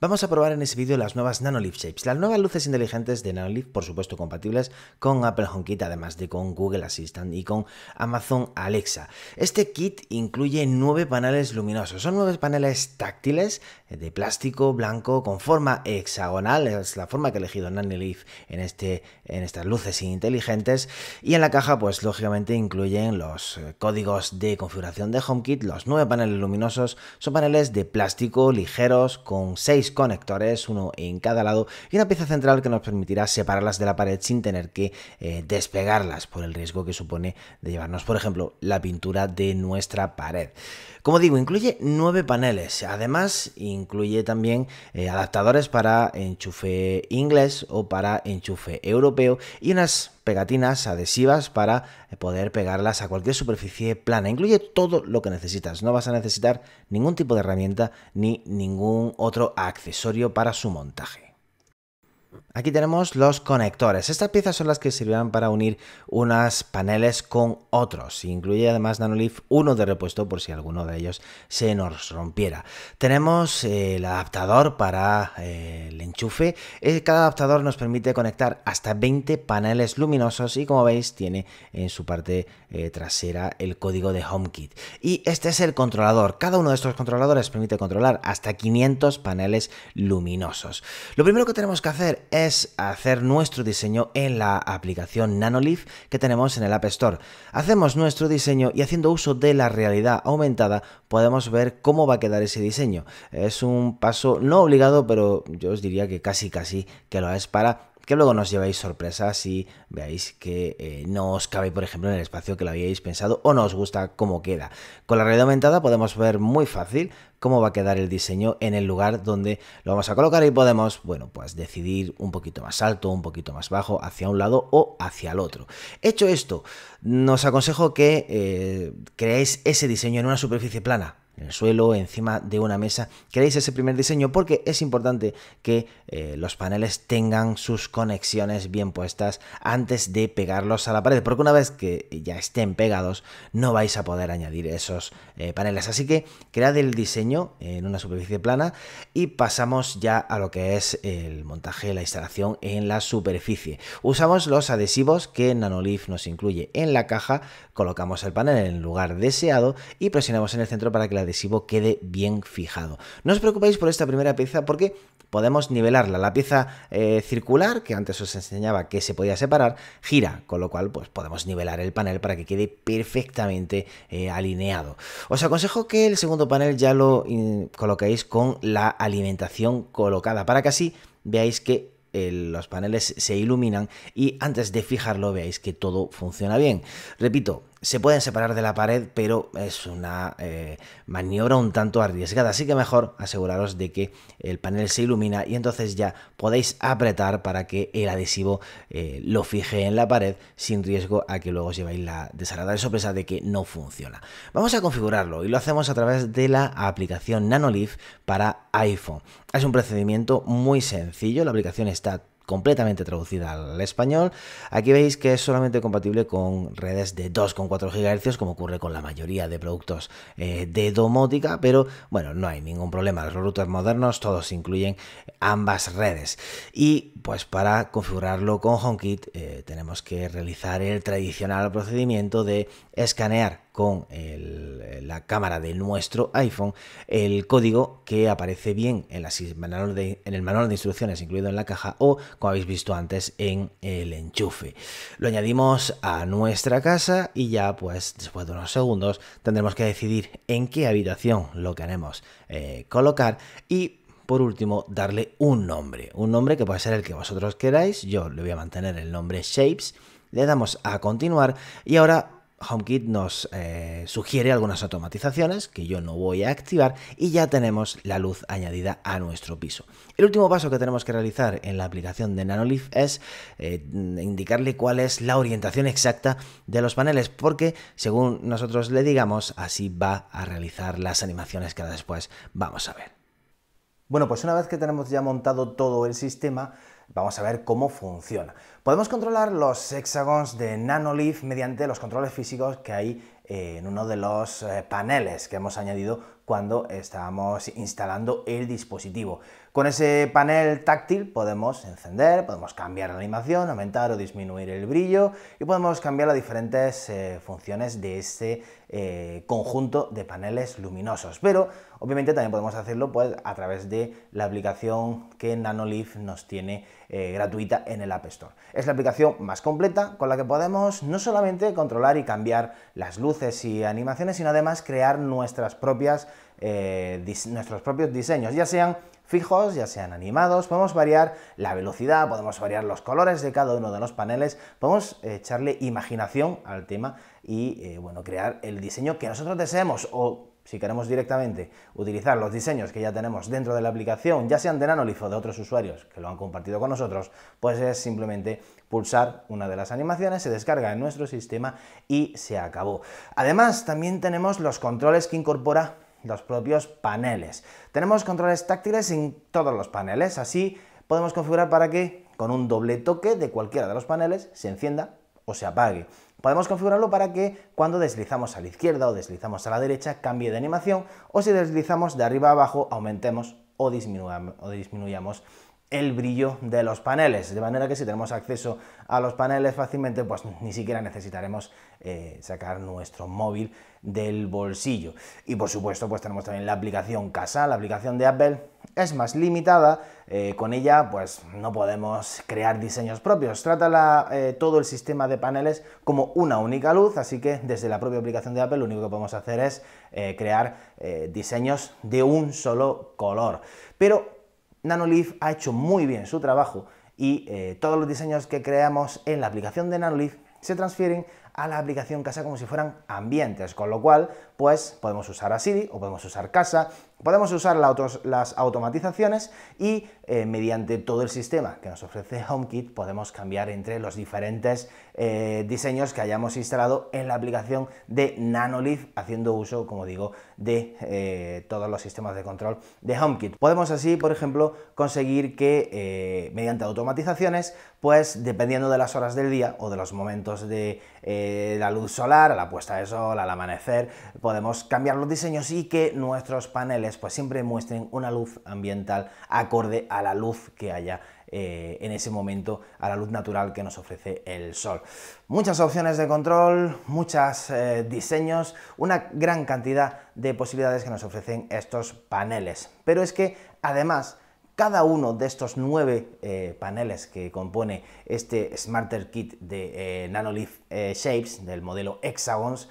Vamos a probar en este vídeo las nuevas Nanolift Shapes, las nuevas luces inteligentes de Nanolift, por supuesto compatibles con Apple HomeKit, además de con Google Assistant y con Amazon Alexa. Este kit incluye nueve paneles luminosos, son nueve paneles táctiles eh, de plástico blanco con forma hexagonal, es la forma que ha elegido Nanolift en, este, en estas luces inteligentes, y en la caja pues lógicamente incluyen los eh, códigos de configuración de HomeKit, los nueve paneles luminosos son paneles de plástico ligeros con seis conectores, uno en cada lado, y una pieza central que nos permitirá separarlas de la pared sin tener que eh, despegarlas por el riesgo que supone de llevarnos, por ejemplo, la pintura de nuestra pared. Como digo, incluye nueve paneles. Además, incluye también eh, adaptadores para enchufe inglés o para enchufe europeo y unas pegatinas adhesivas para eh, poder pegarlas a cualquier superficie plana. Incluye todo lo que necesitas. No vas a necesitar ningún tipo de herramienta ni ningún otro accesorio para su montaje. Aquí tenemos los conectores. Estas piezas son las que sirvieron para unir unas paneles con otros. Incluye además NanoLeaf uno de repuesto por si alguno de ellos se nos rompiera. Tenemos eh, el adaptador para eh, el enchufe. Eh, cada adaptador nos permite conectar hasta 20 paneles luminosos y como veis tiene en su parte trasera el código de HomeKit. Y este es el controlador. Cada uno de estos controladores permite controlar hasta 500 paneles luminosos. Lo primero que tenemos que hacer es hacer nuestro diseño en la aplicación Nanoleaf que tenemos en el App Store. Hacemos nuestro diseño y haciendo uso de la realidad aumentada podemos ver cómo va a quedar ese diseño. Es un paso no obligado, pero yo os diría que casi casi que lo es para que luego nos lleváis sorpresas si veáis que eh, no os cabe, por ejemplo, en el espacio que lo habíais pensado o no os gusta cómo queda. Con la realidad aumentada podemos ver muy fácil cómo va a quedar el diseño en el lugar donde lo vamos a colocar y podemos, bueno, pues decidir un poquito más alto, un poquito más bajo, hacia un lado o hacia el otro. Hecho esto, nos aconsejo que eh, creéis ese diseño en una superficie plana, en el suelo, encima de una mesa. Queréis ese primer diseño porque es importante que eh, los paneles tengan sus conexiones bien puestas antes de pegarlos a la pared, porque una vez que ya estén pegados no vais a poder añadir esos eh, paneles. Así que cread el diseño en una superficie plana y pasamos ya a lo que es el montaje, la instalación en la superficie. Usamos los adhesivos que Nanolif nos incluye en la caja, colocamos el panel en el lugar deseado y presionamos en el centro para que la adhesivo quede bien fijado. No os preocupéis por esta primera pieza porque podemos nivelarla. La pieza eh, circular, que antes os enseñaba que se podía separar, gira, con lo cual pues, podemos nivelar el panel para que quede perfectamente eh, alineado. Os aconsejo que el segundo panel ya lo coloquéis con la alimentación colocada, para que así veáis que eh, los paneles se iluminan y antes de fijarlo veáis que todo funciona bien. Repito, se pueden separar de la pared, pero es una eh, maniobra un tanto arriesgada, así que mejor aseguraros de que el panel se ilumina y entonces ya podéis apretar para que el adhesivo eh, lo fije en la pared sin riesgo a que luego os lleváis la desagradable sorpresa de que no funciona. Vamos a configurarlo y lo hacemos a través de la aplicación NanoLeaf para iPhone. Es un procedimiento muy sencillo, la aplicación está completamente traducida al español. Aquí veis que es solamente compatible con redes de 2,4 GHz, como ocurre con la mayoría de productos eh, de domótica, pero bueno, no hay ningún problema. Los routers modernos todos incluyen ambas redes. Y pues para configurarlo con HomeKit eh, tenemos que realizar el tradicional procedimiento de escanear con la cámara de nuestro iPhone el código que aparece bien en, el manual de instrucciones incluido en la caja o, como habéis visto antes, en el enchufe. Lo añadimos a nuestra casa y ya, pues, después de unos segundos tendremos que decidir en qué habitación lo queremos eh, colocar y por último, darle un nombre. Un nombre que puede ser el que vosotros queráis. Yo le voy a mantener el nombre Shapes. Le damos a continuar y ahora HomeKit nos eh, sugiere algunas automatizaciones que yo no voy a activar y ya tenemos la luz añadida a nuestro piso. El último paso que tenemos que realizar en la aplicación de Nanoleaf es eh, indicarle cuál es la orientación exacta de los paneles porque según nosotros le digamos así va a realizar las animaciones que después vamos a ver. Bueno, pues una vez que tenemos ya montado todo el sistema, vamos a ver cómo funciona. Podemos controlar los hexagons de NanoLeaf mediante los controles físicos que hay eh, en uno de los eh, paneles que hemos añadido cuando estábamos instalando el dispositivo. Con ese panel táctil podemos encender, podemos cambiar la animación, aumentar o disminuir el brillo y podemos cambiar las diferentes eh, funciones de este conjunto de paneles luminosos. Pero obviamente también podemos hacerlo pues, a través de la aplicación que NanoLeaf nos tiene gratuita en el App Store. Es la aplicación más completa con la que podemos no solamente controlar y cambiar las luces y animaciones, sino además crear nuestras propias, eh, nuestros propios diseños, ya sean fijos, ya sean animados, podemos variar la velocidad, podemos variar los colores de cada uno de los paneles, podemos echarle imaginación al tema y eh, bueno, crear el diseño que nosotros deseemos o si queremos directamente utilizar los diseños que ya tenemos dentro de la aplicación, ya sean de Nanolith o de otros usuarios que lo han compartido con nosotros, pues es simplemente pulsar una de las animaciones, se descarga en nuestro sistema y se acabó. Además, también tenemos los controles que incorpora los propios paneles. Tenemos controles táctiles en todos los paneles, así podemos configurar para que con un doble toque de cualquiera de los paneles se encienda o se apague. Podemos configurarlo para que cuando deslizamos a la izquierda o deslizamos a la derecha cambie de animación o si deslizamos de arriba a abajo aumentemos o, disminuyamos el brillo de los paneles, de manera que si tenemos acceso a los paneles fácilmente, pues ni siquiera necesitaremos eh, sacar nuestro móvil del bolsillo. Y por supuesto, pues tenemos también la aplicación Casa, la aplicación de Apple es más limitada, eh, con ella pues no podemos crear diseños propios, trata la, eh, todo el sistema de paneles como una única luz, así que desde la propia aplicación de Apple lo único que podemos hacer es crear diseños de un solo color. Pero Nanoleaf ha hecho muy bien su trabajo y eh, todos los diseños que creamos en la aplicación de Nanoleaf se transfieren a la aplicación casa como si fueran ambientes, con lo cual pues podemos usar a o podemos usar casa Podemos usar las automatizaciones y eh, mediante todo el sistema que nos ofrece HomeKit podemos cambiar entre los diferentes eh, diseños que hayamos instalado en la aplicación de Nanolith, haciendo uso, como digo, de eh, todos los sistemas de control de HomeKit. Podemos así, por ejemplo, conseguir que mediante automatizaciones, pues dependiendo de las horas del día o de los momentos de la luz solar, a la puesta de sol, al amanecer, podemos cambiar los diseños y que nuestros paneles pues, pues siempre muestren una luz ambiental acorde a la luz que haya eh, en ese momento, a la luz natural que nos ofrece el sol. Muchas opciones de control, muchos eh, diseños, una gran cantidad de posibilidades que nos ofrecen estos paneles. Pero es que además cada uno de estos nueve eh, paneles que compone este Smarter Kit de Nanoleaf Shapes, del modelo Hexagons,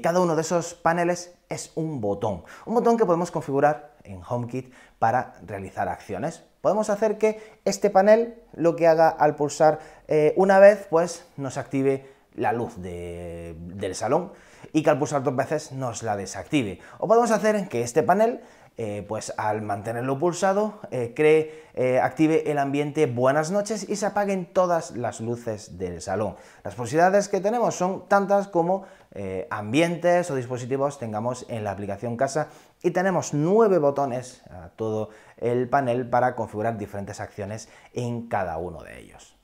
cada uno de esos paneles es un botón. Un botón que podemos configurar en HomeKit para realizar acciones. Podemos hacer que este panel lo que haga al pulsar eh, una vez, pues nos active la luz del salón y que al pulsar dos veces nos la desactive. O podemos hacer que este panel, eh, pues al mantenerlo pulsado, eh, cree, active el ambiente buenas noches y se apaguen todas las luces del salón. Las posibilidades que tenemos son tantas como eh, ambientes o dispositivos tengamos en la aplicación casa y tenemos nueve botones a todo el panel para configurar diferentes acciones en cada uno de ellos.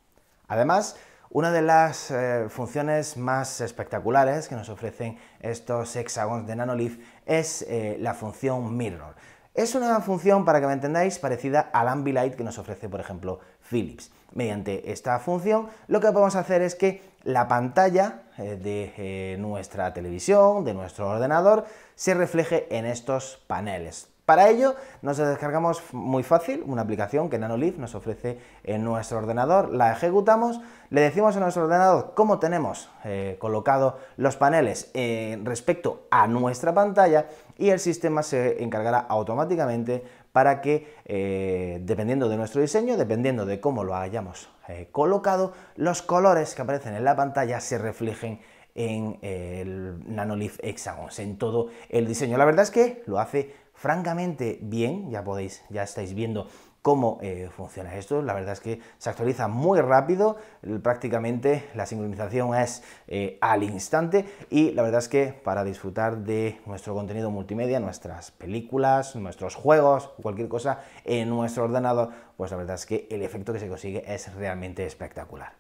Además, una de las eh, funciones más espectaculares que nos ofrecen estos hexágonos de Nanoleaf es eh, la función Mirror. Es una función, para que me entendáis, parecida al Ambilight que nos ofrece, por ejemplo, Philips. Mediante esta función, lo que podemos hacer es que la pantalla eh, de eh, nuestra televisión, de nuestro ordenador, se refleje en estos paneles. Para ello, nos descargamos muy fácil una aplicación que NanoLeaf nos ofrece en nuestro ordenador, la ejecutamos, le decimos a nuestro ordenador cómo tenemos eh, colocado los paneles eh, respecto a nuestra pantalla y el sistema se encargará automáticamente para que, eh, dependiendo de nuestro diseño, dependiendo de cómo lo hayamos colocado, los colores que aparecen en la pantalla se reflejen en el NanoLeaf Hexagons, en todo el diseño. La verdad es que lo hace francamente bien, ya podéis, ya estáis viendo cómo eh, funciona esto. La verdad es que se actualiza muy rápido, prácticamente la sincronización es eh, al instante y la verdad es que para disfrutar de nuestro contenido multimedia, nuestras películas, nuestros juegos, cualquier cosa en nuestro ordenador, pues la verdad es que el efecto que se consigue es realmente espectacular.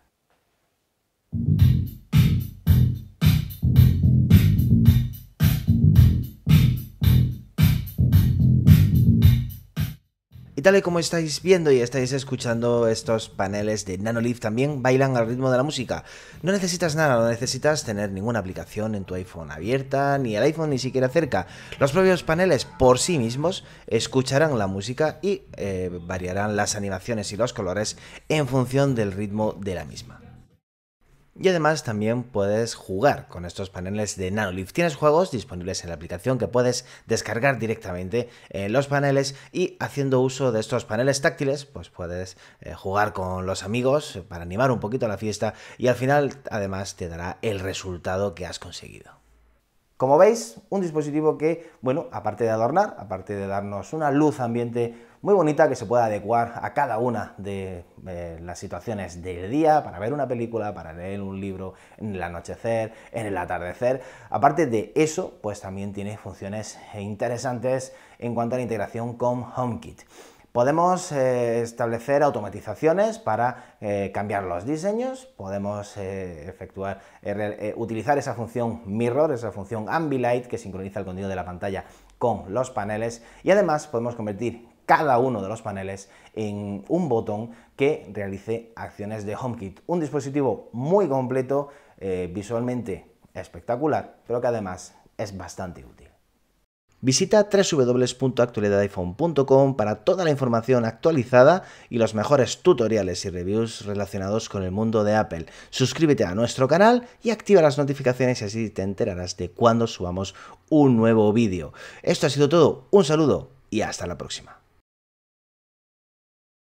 Y tal y como estáis viendo y estáis escuchando, estos paneles de Nanoleaf también bailan al ritmo de la música. No necesitas nada, no necesitas tener ninguna aplicación en tu iPhone abierta, ni el iPhone ni siquiera cerca. Los propios paneles por sí mismos escucharán la música y eh, variarán las animaciones y los colores en función del ritmo de la misma. Y además también puedes jugar con estos paneles de Nanolift. Tienes juegos disponibles en la aplicación que puedes descargar directamente en eh, los paneles y haciendo uso de estos paneles táctiles, pues puedes eh, jugar con los amigos para animar un poquito la fiesta y al final además te dará el resultado que has conseguido. Como veis, un dispositivo que, bueno, aparte de adornar, aparte de darnos una luz ambiente muy bonita que se puede adecuar a cada una de eh, las situaciones del día para ver una película, para leer un libro, en el anochecer, en el atardecer. Aparte de eso, pues también tiene funciones interesantes en cuanto a la integración con HomeKit. Podemos eh, establecer automatizaciones para eh, cambiar los diseños, podemos efectuar, utilizar esa función mirror, esa función ambilight que sincroniza el contenido de la pantalla con los paneles y además podemos convertir cada uno de los paneles en un botón que realice acciones de HomeKit. Un dispositivo muy completo, eh, visualmente espectacular, pero que además es bastante útil. Visita www.actualidadiphone.com para toda la información actualizada y los mejores tutoriales y reviews relacionados con el mundo de Apple. Suscríbete a nuestro canal y activa las notificaciones y así te enterarás de cuando subamos un nuevo vídeo. Esto ha sido todo, un saludo y hasta la próxima.